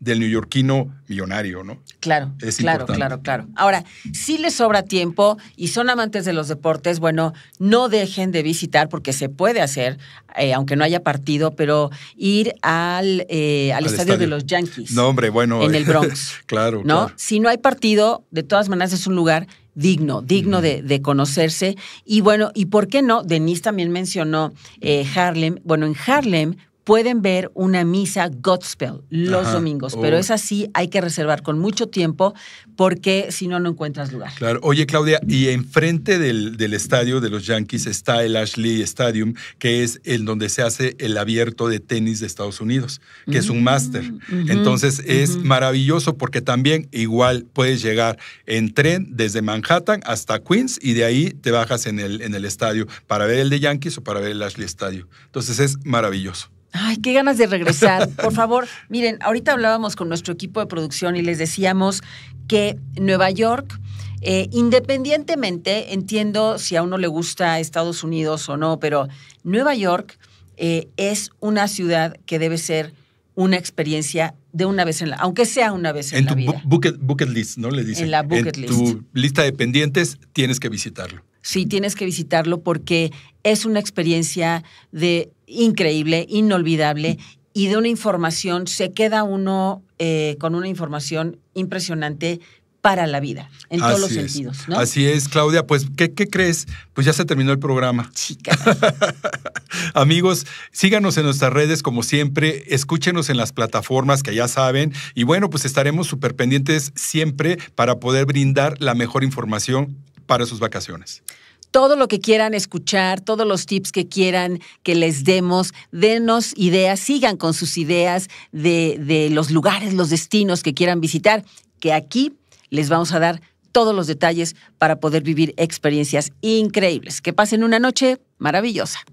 del neoyorquino millonario, ¿no? Claro, es claro, importante. claro, claro. Ahora, si les sobra tiempo y son amantes de los deportes, bueno, no dejen de visitar porque se puede hacer, eh, aunque no haya partido, pero ir al, eh, al, estadio, de los Yankees. No, hombre, bueno. En el Bronx. claro, ¿no? Si no hay partido, de todas maneras es un lugar digno, digno de, conocerse. Y bueno, ¿y por qué no? Denise también mencionó eh, Harlem. Bueno, en Harlem pueden ver una misa Godspell los domingos, pero oh. es así, hay que reservar con mucho tiempo porque si no, no encuentras lugar. Claro. Oye, Claudia, y enfrente del, estadio de los Yankees está el Ashley Stadium, que es el donde se hace el abierto de tenis de Estados Unidos, que es un mm, máster. Entonces es maravilloso porque también igual puedes llegar en tren desde Manhattan hasta Queens y de ahí te bajas en el, en el estadio para ver el de Yankees o para ver el Ashley Stadium. Entonces es maravilloso. Ay, qué ganas de regresar. Por favor, miren, ahorita hablábamos con nuestro equipo de producción y les decíamos que Nueva York, eh, independientemente, entiendo si a uno le gusta Estados Unidos o no, pero Nueva York eh, es una ciudad que debe ser una experiencia de una vez en la, aunque sea una vez en, la vida. En tu bucket, list, ¿no? Le dicen. En la bucket en tu lista de pendientes tienes que visitarlo. Sí, tienes que visitarlo porque es una experiencia de increíble, inolvidable y de una información, se queda uno eh, con una información impresionante para la vida, en todos los sentidos. Así es, Claudia. Pues, ¿qué, ¿qué, crees? Pues ya se terminó el programa. Chica. Amigos, síganos en nuestras redes como siempre, escúchenos en las plataformas que ya saben y bueno, pues estaremos súper pendientes siempre para poder brindar la mejor información para sus vacaciones todo lo que quieran escuchar, todos los tips que quieran que les demos, denos ideas, sigan con sus ideas de, de los lugares, los destinos que quieran visitar, que aquí les vamos a dar todos los detalles para poder vivir experiencias increíbles. Que pasen una noche maravillosa.